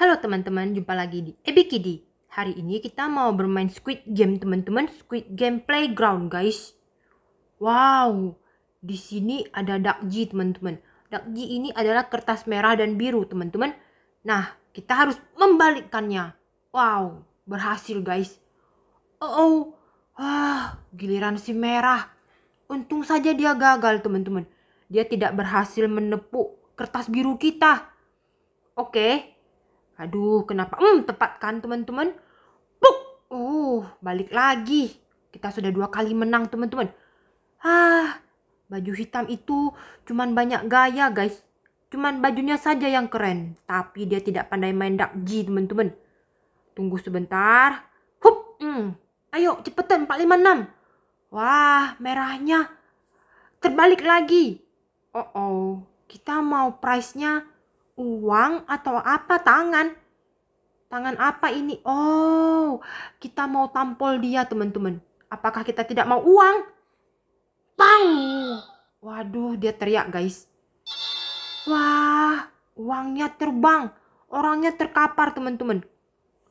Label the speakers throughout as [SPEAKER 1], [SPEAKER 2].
[SPEAKER 1] Halo teman-teman, jumpa lagi di Ebikidi. Hari ini kita mau bermain Squid Game teman-teman, Squid Game Playground guys. Wow, di sini ada dakji teman-teman. Dakji ini adalah kertas merah dan biru teman-teman. Nah, kita harus membalikkannya. Wow, berhasil guys. Oh, oh. Ah, giliran si merah. Untung saja dia gagal teman-teman. Dia tidak berhasil menepuk kertas biru kita. Oke, okay Aduh, kenapa? Hmm, tepat kan teman-teman? Buk! Uh, balik lagi. Kita sudah dua kali menang teman-teman. Ah, baju hitam itu cuman banyak gaya guys. Cuman bajunya saja yang keren. Tapi dia tidak pandai main dakji teman-teman. Tunggu sebentar. Hup! Hmm. Ayo cepetan 456. Wah, merahnya. Terbalik lagi. Oh, oh. Kita mau price-nya uang atau apa tangan? Tangan apa ini? Oh, kita mau tampol dia teman-teman. Apakah kita tidak mau uang? Bang! Waduh, dia teriak guys. Wah, uangnya terbang. Orangnya terkapar teman-teman.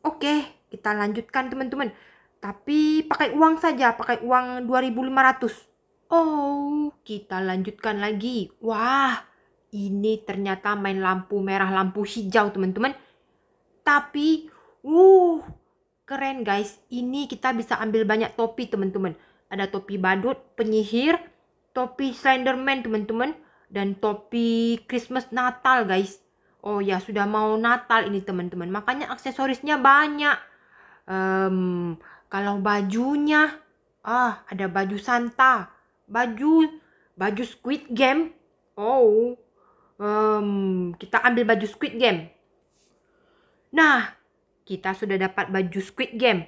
[SPEAKER 1] Oke, kita lanjutkan teman-teman. Tapi pakai uang saja, pakai uang 2500. Oh, kita lanjutkan lagi. Wah, ini ternyata main lampu merah, lampu hijau teman-teman. Tapi, uh, keren guys. Ini kita bisa ambil banyak topi teman-teman. Ada topi badut, penyihir, topi Slenderman teman-teman. Dan topi Christmas Natal guys. Oh ya, sudah mau Natal ini teman-teman. Makanya aksesorisnya banyak. Um, kalau bajunya, ah ada baju Santa, baju, baju Squid Game. Oh, Um, kita ambil baju Squid Game. Nah, kita sudah dapat baju Squid Game.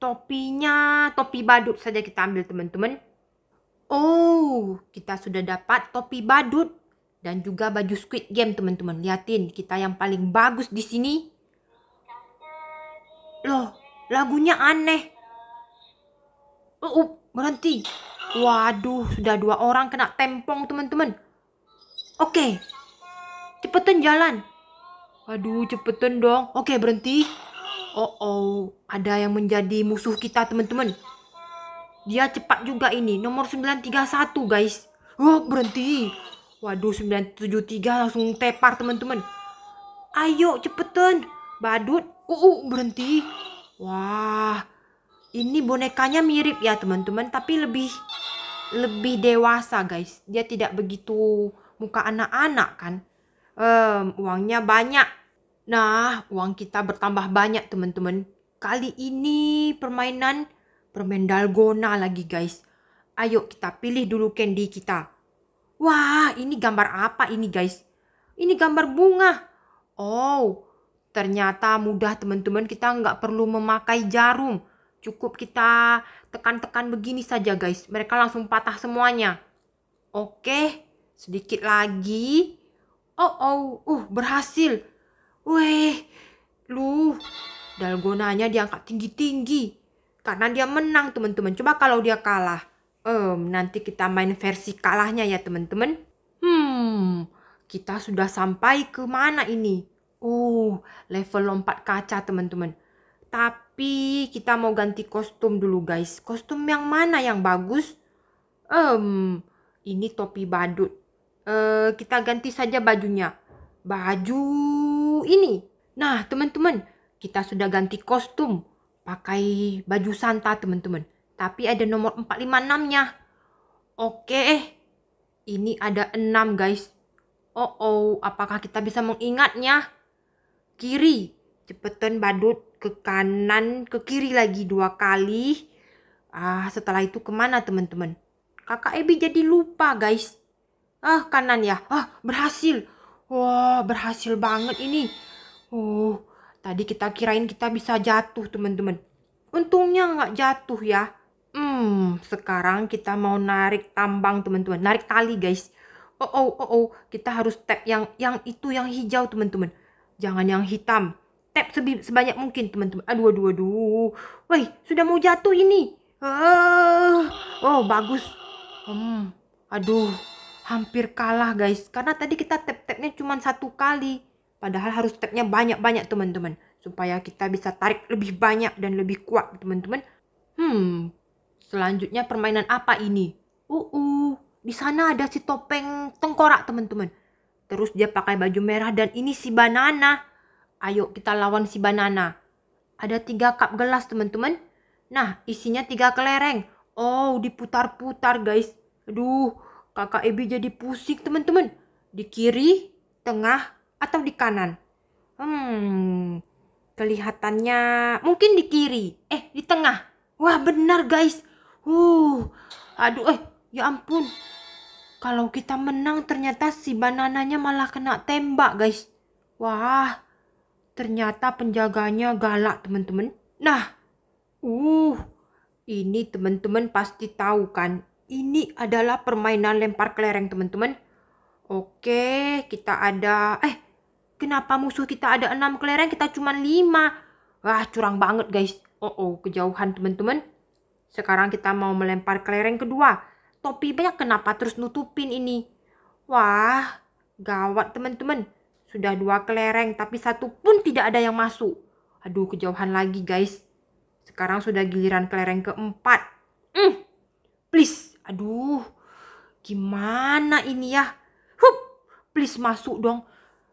[SPEAKER 1] Topinya, topi badut saja kita ambil teman-teman. Oh, kita sudah dapat topi badut dan juga baju Squid Game teman-teman. Liatin, kita yang paling bagus di sini. Loh, lagunya aneh. Uh, uh, berhenti. Waduh, sudah dua orang kena tempong teman-teman. Oke. Cepetan jalan. Aduh, cepetan dong. Oke, berhenti. Oh, oh, ada yang menjadi musuh kita, teman-teman. Dia cepat juga ini, nomor 931, guys. Oh, berhenti. Waduh, 973 langsung tepar, teman-teman. Ayo, cepetan. Badut. Uh, uh, berhenti. Wah, ini bonekanya mirip ya, teman-teman, tapi lebih lebih dewasa, guys. Dia tidak begitu muka anak-anak kan. Um, uangnya banyak. Nah, uang kita bertambah banyak teman-teman. Kali ini permainan permen dalgona lagi guys. Ayo kita pilih dulu candy kita. Wah, ini gambar apa ini guys? Ini gambar bunga. Oh, ternyata mudah teman-teman kita nggak perlu memakai jarum. Cukup kita tekan-tekan begini saja guys. Mereka langsung patah semuanya. Oke, Sedikit lagi. Oh, oh, uh, berhasil. Weh, lu. Dalgonanya diangkat tinggi-tinggi. Karena dia menang, teman-teman. Coba kalau dia kalah. Um, nanti kita main versi kalahnya ya, teman-teman. Hmm, kita sudah sampai ke mana ini? uh level lompat kaca, teman-teman. Tapi kita mau ganti kostum dulu, guys. Kostum yang mana yang bagus? Um, ini topi badut Eh, kita ganti saja bajunya. Baju ini. Nah, teman-teman, kita sudah ganti kostum. Pakai baju Santa, teman-teman. Tapi ada nomor 456-nya. Oke, ini ada 6, guys. Oh, oh, apakah kita bisa mengingatnya? Kiri, cepetan badut ke kanan, ke kiri lagi dua kali. Ah, setelah itu kemana teman-teman? Kakak Ebi jadi lupa guys. Ah, kanan ya. Ah, berhasil. Wah, berhasil banget ini. Oh, tadi kita kirain kita bisa jatuh, teman-teman. Untungnya nggak jatuh ya. Hmm, sekarang kita mau narik tambang, teman-teman. Narik tali, guys. Oh, oh, oh, oh. Kita harus tap yang yang itu, yang hijau, teman-teman. Jangan yang hitam. Tap sebanyak mungkin, teman-teman. Aduh, aduh, aduh. Woi, sudah mau jatuh ini. Oh, oh bagus. Hmm, aduh hampir kalah guys karena tadi kita tap-tapnya cuma satu kali padahal harus tapnya banyak-banyak teman-teman supaya kita bisa tarik lebih banyak dan lebih kuat teman-teman hmm selanjutnya permainan apa ini uh uh di sana ada si topeng tengkorak teman-teman terus dia pakai baju merah dan ini si banana ayo kita lawan si banana ada tiga cup gelas teman-teman nah isinya tiga kelereng oh diputar-putar guys aduh Kakak Ebi jadi pusing teman-teman. Di kiri, tengah, atau di kanan? Hmm, kelihatannya mungkin di kiri. Eh, di tengah. Wah, benar guys. Uh, aduh, eh, ya ampun. Kalau kita menang ternyata si banananya malah kena tembak guys. Wah, ternyata penjaganya galak teman-teman. Nah, uh, ini teman-teman pasti tahu kan ini adalah permainan lempar kelereng, teman-teman. Oke, kita ada... Eh, kenapa musuh kita ada enam kelereng, kita cuma lima? Wah, curang banget, guys. Oh, oh kejauhan, teman-teman. Sekarang kita mau melempar kelereng kedua. Topi banyak kenapa terus nutupin ini? Wah, gawat, teman-teman. Sudah dua kelereng, tapi satu pun tidak ada yang masuk. Aduh, kejauhan lagi, guys. Sekarang sudah giliran kelereng keempat. Aduh, gimana ini ya? Hup, please masuk dong.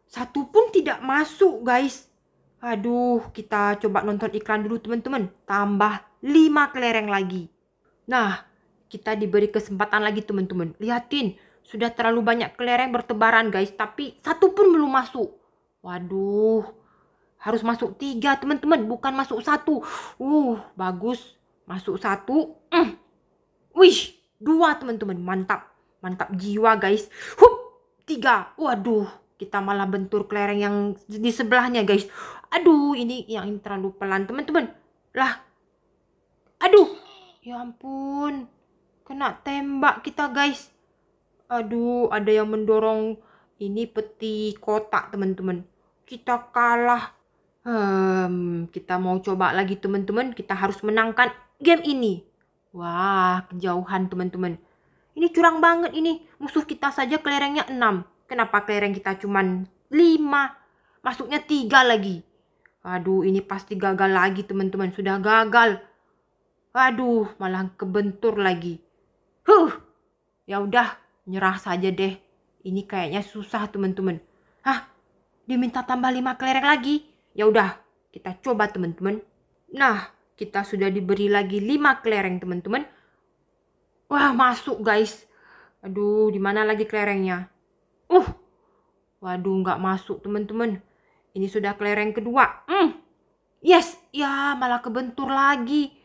[SPEAKER 1] Satu pun tidak masuk, guys. Aduh, kita coba nonton iklan dulu, teman-teman. Tambah 5 kelereng lagi. Nah, kita diberi kesempatan lagi, teman-teman. Lihatin, sudah terlalu banyak kelereng bertebaran, guys. Tapi satu pun belum masuk. Waduh, harus masuk tiga, teman-teman. Bukan masuk satu. Uh, bagus. Masuk satu. Mm. Wih, Dua teman-teman, mantap. Mantap jiwa guys. Hup, tiga. Waduh, kita malah bentur kelereng yang di sebelahnya guys. Aduh, ini yang ini terlalu pelan teman-teman. Lah, aduh. Ya ampun, kena tembak kita guys. Aduh, ada yang mendorong ini peti kotak teman-teman. Kita kalah. Hmm, kita mau coba lagi teman-teman. Kita harus menangkan game ini. Wah, kejauhan teman-teman. Ini curang banget ini. Musuh kita saja kelerengnya 6. Kenapa kelereng kita cuma 5? Masuknya 3 lagi. Aduh, ini pasti gagal lagi teman-teman. Sudah gagal. Aduh, malah kebentur lagi. Huh. Ya udah, nyerah saja deh. Ini kayaknya susah teman-teman. Hah, diminta tambah 5 kelereng lagi. Ya udah, kita coba teman-teman. Nah, kita sudah diberi lagi 5 kelereng teman-teman wah masuk guys aduh dimana lagi kelerengnya uh waduh nggak masuk teman-teman ini sudah kelereng kedua hmm yes ya malah kebentur lagi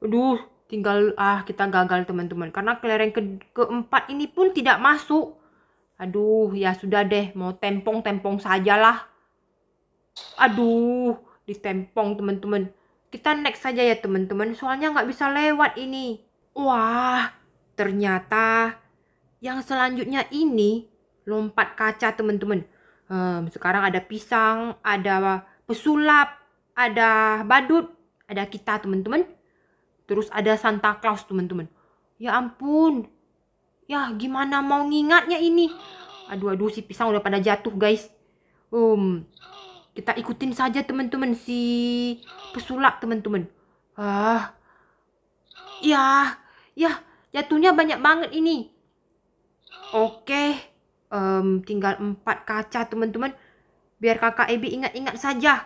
[SPEAKER 1] aduh tinggal ah kita gagal teman-teman karena kelereng ke keempat ini pun tidak masuk aduh ya sudah deh mau tempong-tempong sajalah aduh ditempong teman-teman kita next saja ya teman-teman, soalnya nggak bisa lewat ini. Wah, ternyata yang selanjutnya ini lompat kaca teman-teman. Hmm, sekarang ada pisang, ada pesulap, ada badut, ada kita teman-teman. Terus ada Santa Claus teman-teman. Ya ampun. Ya gimana mau ngingatnya ini? Aduh aduh si pisang udah pada jatuh guys. Um, kita ikutin saja teman-teman si pesulap teman-teman. Ah. Ya, ya, jatuhnya banyak banget ini. Oke. Um, tinggal empat kaca teman-teman. Biar kakak Ebi ingat-ingat saja.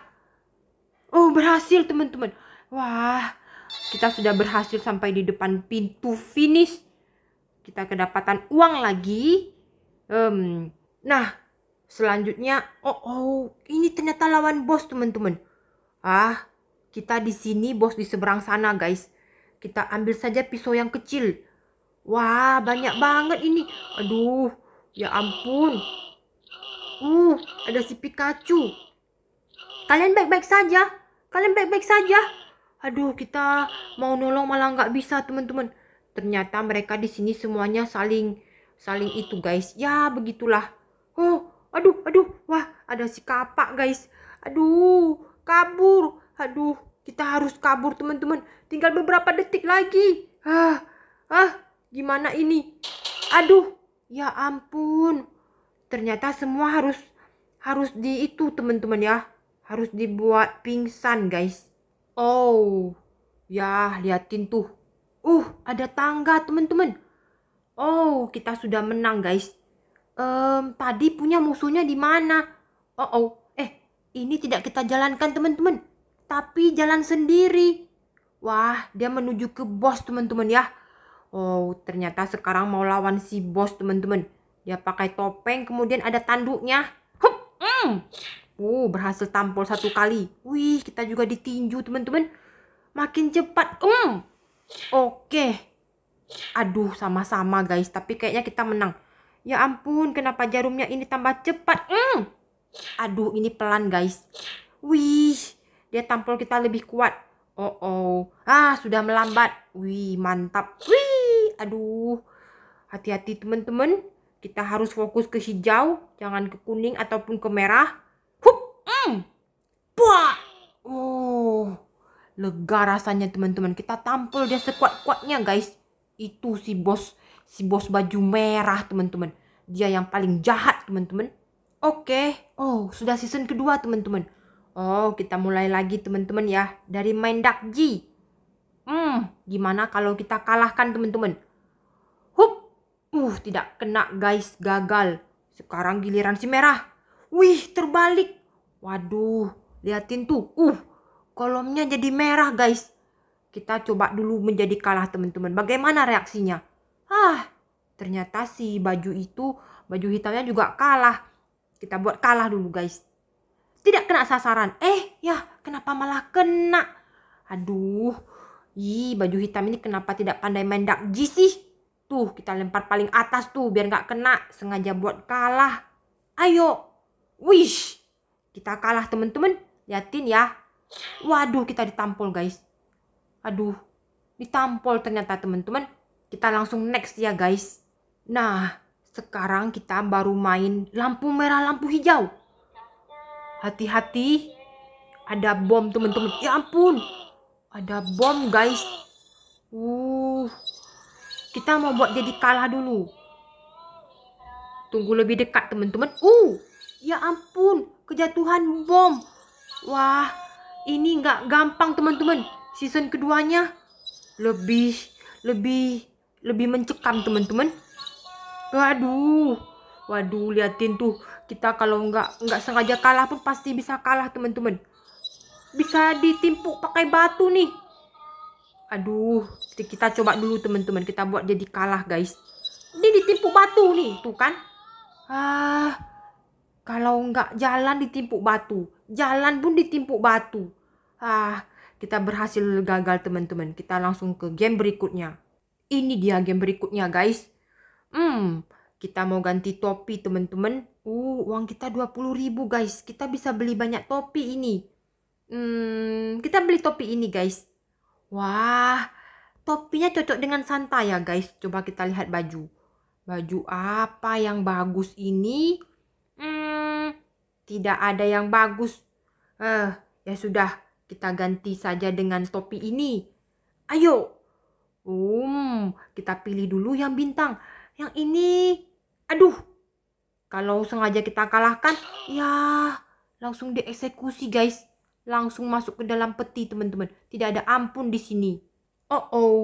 [SPEAKER 1] Oh, berhasil teman-teman. Wah, kita sudah berhasil sampai di depan pintu finish. Kita kedapatan uang lagi. Um, nah, Selanjutnya, oh, oh ini ternyata lawan bos teman-teman. Ah, kita di sini bos di seberang sana guys. Kita ambil saja pisau yang kecil. Wah, banyak banget ini. Aduh, ya ampun. Uh, ada si Pikachu. Kalian baik-baik saja. Kalian baik-baik saja. Aduh, kita mau nolong malah nggak bisa, teman-teman. Ternyata mereka di sini semuanya saling saling itu, guys. Ya, begitulah. Oh, Aduh, aduh, wah ada si kapak guys. Aduh, kabur. Aduh, kita harus kabur teman-teman. Tinggal beberapa detik lagi. Ah, ah, gimana ini? Aduh, ya ampun. Ternyata semua harus harus di itu teman-teman ya. Harus dibuat pingsan guys. Oh, ya liatin tuh. Uh, ada tangga teman-teman. Oh, kita sudah menang guys um, tadi punya musuhnya di mana? Oh, oh, eh, ini tidak kita jalankan teman-teman, tapi jalan sendiri. Wah, dia menuju ke bos teman-teman ya. Oh, ternyata sekarang mau lawan si bos teman-teman. Dia pakai topeng, kemudian ada tanduknya. Hup, mm. Oh, berhasil tampol satu kali. Wih, kita juga ditinju teman-teman. Makin cepat. Mm. Oke. Okay. Aduh, sama-sama guys. Tapi kayaknya kita menang. Ya ampun, kenapa jarumnya ini tambah cepat? Mm. Aduh, ini pelan guys. Wih, dia tampol kita lebih kuat. Oh oh, ah sudah melambat. Wih, mantap. Wih, aduh. Hati-hati teman-teman. Kita harus fokus ke hijau, jangan ke kuning ataupun ke merah. Hup, mm. Buah. Oh, lega rasanya teman-teman. Kita tampol dia sekuat-kuatnya guys. Itu si bos si bos baju merah teman-teman. Dia yang paling jahat teman-teman. Oke, okay. oh sudah season kedua teman-teman. Oh kita mulai lagi teman-teman ya dari main dakji. Hmm, gimana kalau kita kalahkan teman-teman? Hup, uh tidak kena guys gagal. Sekarang giliran si merah. Wih terbalik. Waduh, liatin tuh. Uh, kolomnya jadi merah guys. Kita coba dulu menjadi kalah teman-teman. Bagaimana reaksinya? Ah, ternyata si baju itu, baju hitamnya juga kalah. Kita buat kalah dulu guys. Tidak kena sasaran. Eh, ya kenapa malah kena? Aduh, ih baju hitam ini kenapa tidak pandai main dakji sih? Tuh, kita lempar paling atas tuh biar nggak kena. Sengaja buat kalah. Ayo, wish. Kita kalah teman-teman. yatin ya. Waduh, kita ditampol guys. Aduh, ditampol ternyata teman-teman. Kita langsung next ya guys. Nah, sekarang kita baru main lampu merah, lampu hijau. Hati-hati. Ada bom teman-teman. Ya ampun. Ada bom guys. Uh. Kita mau buat jadi kalah dulu. Tunggu lebih dekat teman-teman. Uh. Ya ampun. Kejatuhan bom. Wah. Ini nggak gampang teman-teman. Season keduanya lebih lebih lebih mencekam teman-teman waduh waduh liatin tuh kita kalau nggak nggak sengaja kalah pun pasti bisa kalah teman-teman bisa ditimpuk pakai batu nih aduh kita coba dulu teman-teman kita buat jadi kalah guys ini ditimpuk batu nih tuh kan ah kalau nggak jalan ditimpuk batu jalan pun ditimpuk batu ah kita berhasil gagal teman-teman kita langsung ke game berikutnya ini dia game berikutnya guys. Hmm, kita mau ganti topi teman-teman. Uh, uang kita 20 ribu guys. Kita bisa beli banyak topi ini. Hmm, kita beli topi ini guys. Wah, topinya cocok dengan Santa ya guys. Coba kita lihat baju. Baju apa yang bagus ini? Hmm, tidak ada yang bagus. Eh, uh, ya sudah, kita ganti saja dengan topi ini. Ayo, Um, kita pilih dulu yang bintang. Yang ini, aduh. Kalau sengaja kita kalahkan, ya langsung dieksekusi guys. Langsung masuk ke dalam peti teman-teman. Tidak ada ampun di sini. Oh oh,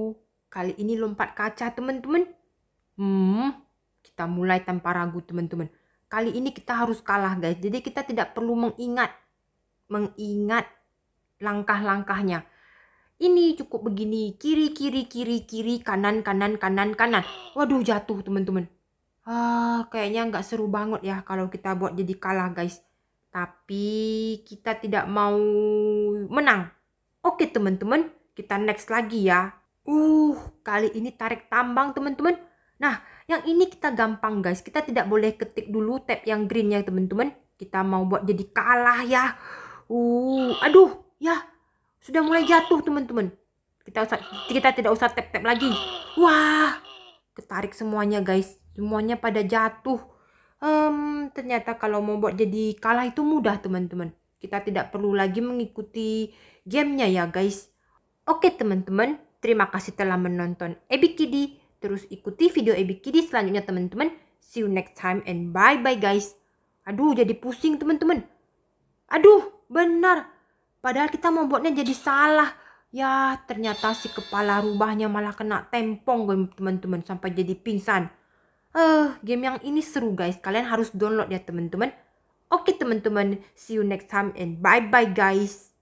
[SPEAKER 1] kali ini lompat kaca teman-teman. Hmm, kita mulai tanpa ragu teman-teman. Kali ini kita harus kalah guys. Jadi kita tidak perlu mengingat. Mengingat langkah-langkahnya ini cukup begini kiri kiri kiri kiri kanan kanan kanan kanan waduh jatuh teman-teman ah kayaknya nggak seru banget ya kalau kita buat jadi kalah guys tapi kita tidak mau menang oke teman-teman kita next lagi ya uh kali ini tarik tambang teman-teman nah yang ini kita gampang guys kita tidak boleh ketik dulu tab yang green ya teman-teman kita mau buat jadi kalah ya uh aduh ya sudah mulai jatuh teman-teman. Kita usah, kita tidak usah tap-tap lagi. Wah, ketarik semuanya guys. Semuanya pada jatuh. Um, ternyata kalau mau buat jadi kalah itu mudah teman-teman. Kita tidak perlu lagi mengikuti gamenya ya guys. Oke teman-teman, terima kasih telah menonton Ebikidi Terus ikuti video Ebikidi selanjutnya teman-teman. See you next time and bye-bye guys. Aduh jadi pusing teman-teman. Aduh benar Padahal kita membuatnya jadi salah. Ya, ternyata si kepala rubahnya malah kena tempong teman-teman sampai jadi pingsan. Eh, uh, game yang ini seru guys. Kalian harus download ya teman-teman. Oke okay, teman-teman, see you next time and bye-bye guys.